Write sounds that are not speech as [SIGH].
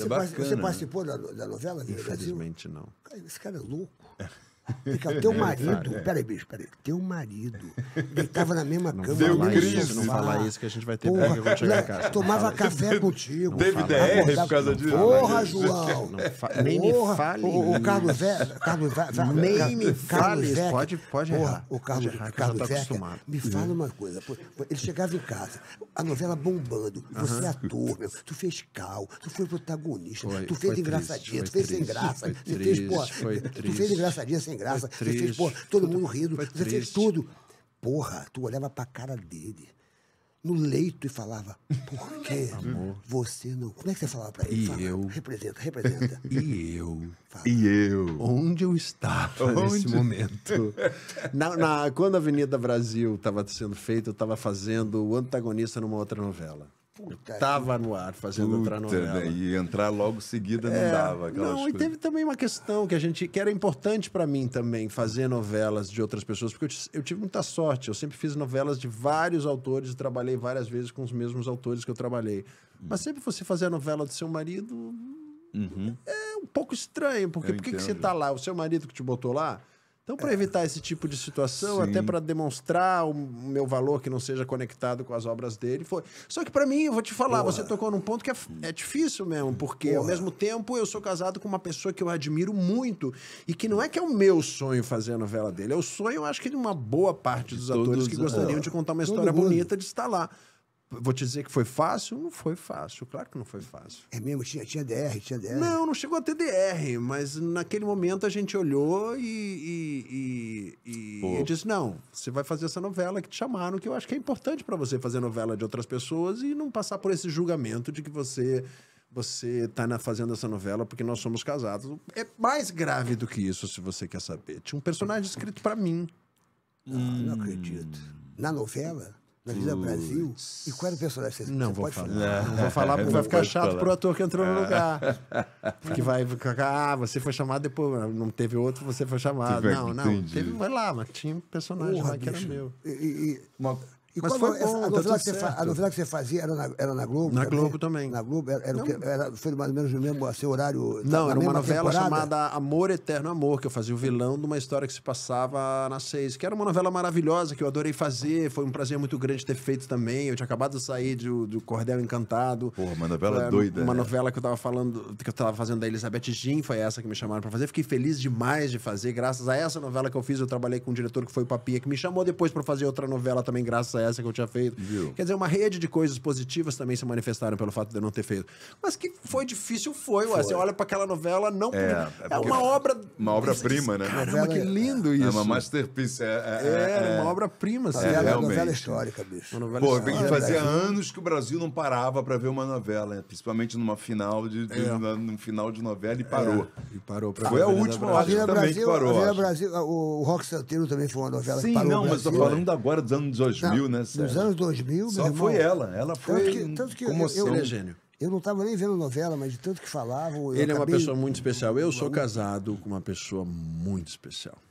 É você, é bacana, você né? participou né? da, da novela? Infelizmente, não. Cara, esse cara é louco. É. Fica teu [LAUGHS] é marido. É. peraí, bicho, peraí. Teu marido deitava na mesma [LAUGHS] não cama. Deu crise. Isso, não falar isso que a gente vai ter porra, briga quando chegar em né? casa. Tomava café contigo. Teve DR por causa disso. Porra, João. Nem me fale. O Carlos Velho. Nem me fale. Pode, pode errar. O Carlos Velho. Tá me fala uma coisa. Ele chegava em casa, a novela bombando. Você é ator, meu. Tu fez cal, tu foi protagonista, tu fez engraçadinha, tu fez sem graça. Tu fez, porra, tu fez engraçadinha sem graça. Foi você fez, porra, todo tudo, mundo rindo. Você triste. fez tudo. Porra, tu olhava pra cara dele no leito e falava: Por [LAUGHS] que você não. Como é que você falava pra ele? E eu. Representa, representa. [LAUGHS] E eu. Fala. E eu. Onde eu estava Onde? nesse momento? [LAUGHS] na, na, quando a Avenida Brasil estava sendo feita, eu estava fazendo o antagonista numa outra novela. Puta Tava que... no ar fazendo Puta, outra novela. Né? E entrar logo seguida é, não dava. Não, coisas. e teve também uma questão que a gente que era importante para mim também fazer novelas de outras pessoas, porque eu, eu, tive muita sorte. Eu sempre fiz novelas de vários autores e trabalhei várias vezes com os mesmos autores que eu trabalhei. Hum. Mas sempre você fazer a novela do seu marido uhum. é um pouco estranho, porque por que você tá lá? O seu marido que te botou lá? Então, para é. evitar esse tipo de situação, Sim. até para demonstrar o meu valor que não seja conectado com as obras dele, foi. Só que para mim, eu vou te falar, Porra. você tocou num ponto que é, é difícil mesmo, porque Porra. ao mesmo tempo eu sou casado com uma pessoa que eu admiro muito e que não é que é o meu sonho fazer a novela dele, é o sonho, eu acho que de uma boa parte dos atores que gostariam é. de contar uma história bonita de estar lá. Vou te dizer que foi fácil? Não foi fácil, claro que não foi fácil. É mesmo? Tinha, tinha DR, tinha DR? Não, não chegou a ter DR, mas naquele momento a gente olhou e, e, e, e disse: não, você vai fazer essa novela que te chamaram, que eu acho que é importante para você fazer novela de outras pessoas e não passar por esse julgamento de que você você tá na, fazendo essa novela porque nós somos casados. É mais grave do que isso, se você quer saber. Tinha um personagem escrito para mim. Hum. não acredito. Na novela? na Vida é Brasil. E qual era é o personagem? Você, não, você vou falar. falar? Não, vou falar porque vai ficar chato falar. pro ator que entrou no é. lugar. [LAUGHS] Porque vai ficar, ah, você foi chamado depois, não teve outro, você foi chamado. não, não, teve, vai lá, mas tinha um personagem Porra, lá que bicho. era meu. E, e, uma e Mas foi bom, a, novela que, a novela que você fazia era na, era na Globo? Na também? Globo também. Na Globo? Era, era, que, era foi mais ou menos o mesmo seu assim, horário? Tá Não, era uma novela temporada? chamada Amor Eterno Amor, que eu fazia o vilão de uma história que se passava na Seis, que era uma novela maravilhosa, que eu adorei fazer, foi um prazer muito grande ter feito também. Eu tinha acabado de sair do, do Cordel Encantado. Porra, uma novela doida. Uma é. novela que eu tava falando, que eu tava fazendo da Elizabeth Jean, foi essa que me chamaram para fazer. Fiquei feliz demais de fazer, graças a essa novela que eu fiz, eu trabalhei com um diretor que foi o Papia, que me chamou depois para fazer outra novela também, graças a essa que eu tinha feito. Viu? Quer dizer, uma rede de coisas positivas também se manifestaram pelo fato de eu não ter feito. Mas que foi difícil, foi. foi. Ué, você olha para aquela novela, não. É, é, é uma obra. Uma obra-prima, né? Caramba, que lindo isso. É uma masterpiece. É, é uma obra-prima, assim. É, é uma é. novela histórica, bicho. Uma novela Pô, histórica. fazia anos que o Brasil não parava para ver uma novela, né? principalmente numa final de, de é. na, num final de novela e parou. É, e parou pra Foi a né? última, eu acho que também que parou. Brasil, ah, o Rock Santeiro também foi uma novela Sim, que parou. Sim, não, mas eu tô falando agora dos anos 2000, nos anos 2000, Só meu irmão, foi ela. Ela foi tanto que, tanto que comoção. Eu, eu, Eu não estava nem vendo novela, mas de tanto que falavam... Ele acabei... é uma pessoa muito especial. Eu sou casado com uma pessoa muito especial.